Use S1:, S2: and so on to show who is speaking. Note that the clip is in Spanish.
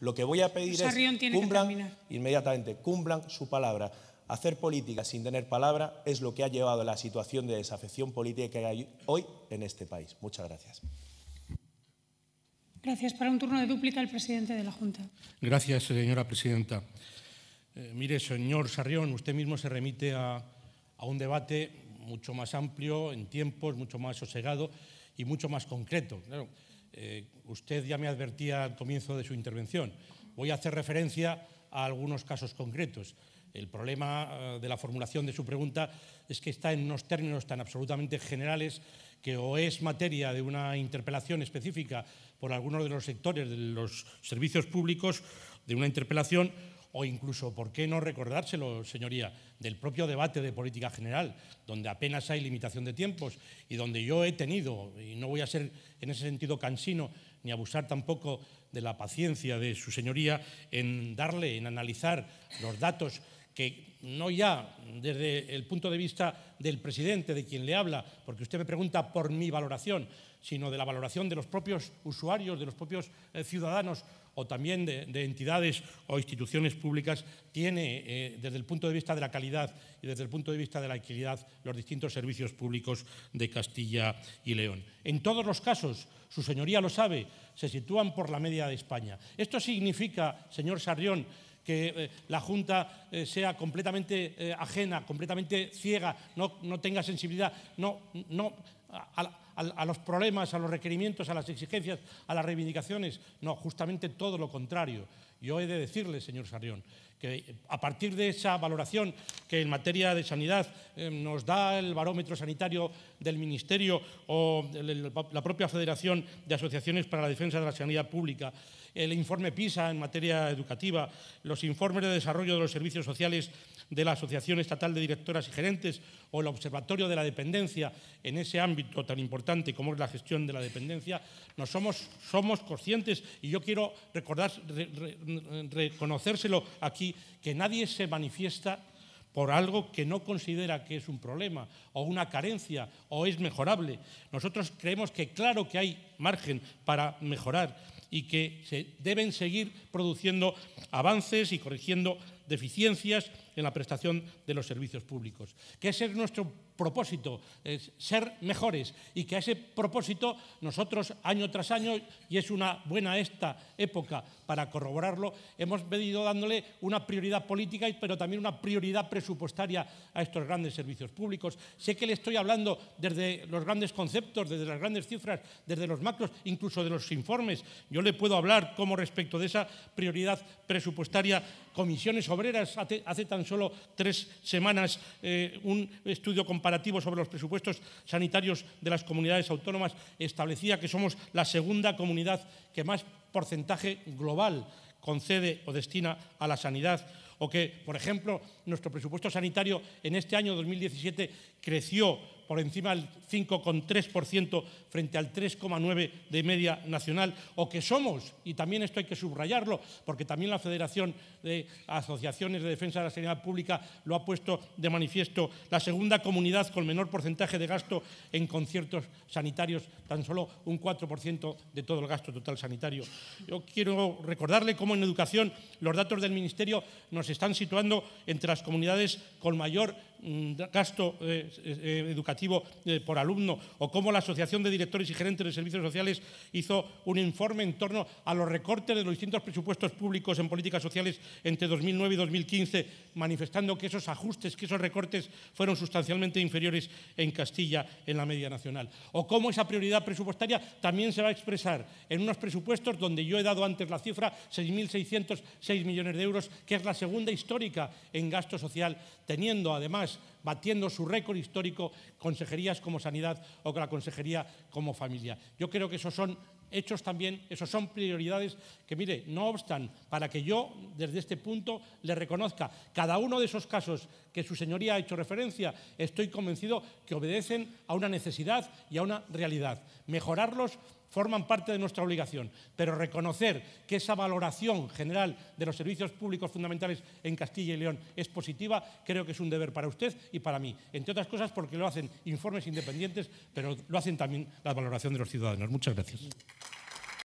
S1: Lo que voy a pedir es que cumplan inmediatamente, cumplan su palabra. Hacer política sin tener palabra es lo que ha llevado a la situación de desafección política que hay hoy en este país. Muchas gracias. Gracias. Para un turno de dúplica, el presidente de la Junta. Gracias, señora presidenta. Eh, mire, señor Sarrión, usted mismo se remite a, un debate mucho más amplio, en tiempos, mucho más sosegado y mucho más concreto. Eh, usted ya me advertía al comienzo de su intervención. Voy a hacer referencia a algunos casos concretos. El problema eh, de la formulación de su pregunta es que está en unos términos tan absolutamente generales que o es materia de una interpelación específica por algunos de los sectores de los servicios públicos, de una interpelación, o incluso, ¿por qué no recordárselo, señoría, del propio debate de política general, donde apenas hay limitación de tiempos y donde yo he tenido, y no voy a ser en ese sentido cansino, ni abusar tampoco de la paciencia de su señoría en darle, en analizar los datos que no ya desde el punto de vista del presidente, de quien le habla, porque usted me pregunta por mi valoración, sino de la valoración de los propios usuarios, de los propios eh, ciudadanos o también de, entidades o instituciones públicas tiene eh, desde el punto de vista de la calidad y desde el punto de vista de la equidad los distintos servicios públicos de Castilla y León. En todos los casos, su señoría lo sabe, se sitúan por la media de España. Esto significa, señor Sarrión, que eh, la Junta eh, sea completamente ajena, completamente ciega, no, no tenga sensibilidad. No, no, a, los problemas, a los requerimientos, a las exigencias, a las reivindicaciones. No, justamente todo lo contrario. Yo he de decirle, señor Sarrión, que eh, a partir de esa valoración que en materia de sanidad eh, nos da el barómetro sanitario del Ministerio o la propia Federación de Asociaciones para la Defensa de la Sanidad Pública el informe PISA en materia educativa, los informes de desarrollo de los servicios sociales de la Asociación Estatal de Directoras y Gerentes o el Observatorio de la Dependencia en ese ámbito tan importante como es la gestión de la dependencia, somos, somos conscientes y yo quiero recordar, reconocérselo aquí, que nadie se manifiesta por algo que no considera que es un problema o una carencia o es mejorable. Nosotros creemos que claro que hay margen para mejorar y que se deben seguir produciendo avances y corrigiendo deficiencias en la prestación de los servicios públicos. Que ese es nuestro propósito, ser mejores y que a ese propósito nosotros año tras año, y es una buena esta época para corroborarlo, hemos venido dándole una prioridad política, pero también una prioridad presupuestaria a estos grandes servicios públicos. Sé que le estoy hablando desde los grandes conceptos, desde las grandes cifras, desde los macros, incluso de los informes. Yo le puedo hablar como respecto de esa prioridad presupuestaria. Comisiones Obreras hace, hace tan solo tres semanas eh, un estudio comparativo sobre los presupuestos sanitarios de las comunidades autónomas establecía que somos la segunda comunidad que más porcentaje global concede o destina a la sanidad o que, por ejemplo, nuestro presupuesto sanitario en este año 2017 creció por encima del 5,3% frente al 3,9% de media nacional, o que somos, y también esto hay que subrayarlo, porque también la Federación de Asociaciones de Defensa de la Sanidad Pública lo ha puesto de manifiesto, la segunda comunidad con menor porcentaje de gasto en conciertos sanitarios, tan solo un 4% de todo el gasto total sanitario. Yo quiero recordarle cómo en educación los datos del Ministerio nos se están situando entre las comunidades con mayor Mm, gasto eh, eh, educativo eh, por alumno, o cómo la Asociación de Directores y Gerentes de Servicios Sociales hizo un informe en torno a los recortes de los distintos presupuestos públicos en políticas sociales entre 2009 y 2015, manifestando que esos ajustes, que esos recortes fueron sustancialmente inferiores en Castilla en la media nacional. O cómo esa prioridad presupuestaria también se va a expresar en unos presupuestos donde yo he dado antes la cifra, 6.606 millones de euros, que es la segunda histórica en gasto social, teniendo además batiendo su récord histórico, consejerías como sanidad o la consejería como familia. Yo creo que esos son hechos también, esos son prioridades que, mire, no obstan para que yo, desde este punto, le reconozca cada uno de esos casos que su señoría ha hecho referencia, estoy convencido que obedecen a una necesidad y a una realidad. Mejorarlos forman parte de nuestra obligación, pero reconocer que esa valoración general de los servicios públicos fundamentales en Castilla y León es positiva, creo que es un deber para usted y para mí, entre otras cosas porque lo hacen informes independientes, pero lo hacen también la valoración de los ciudadanos. Muchas gracias.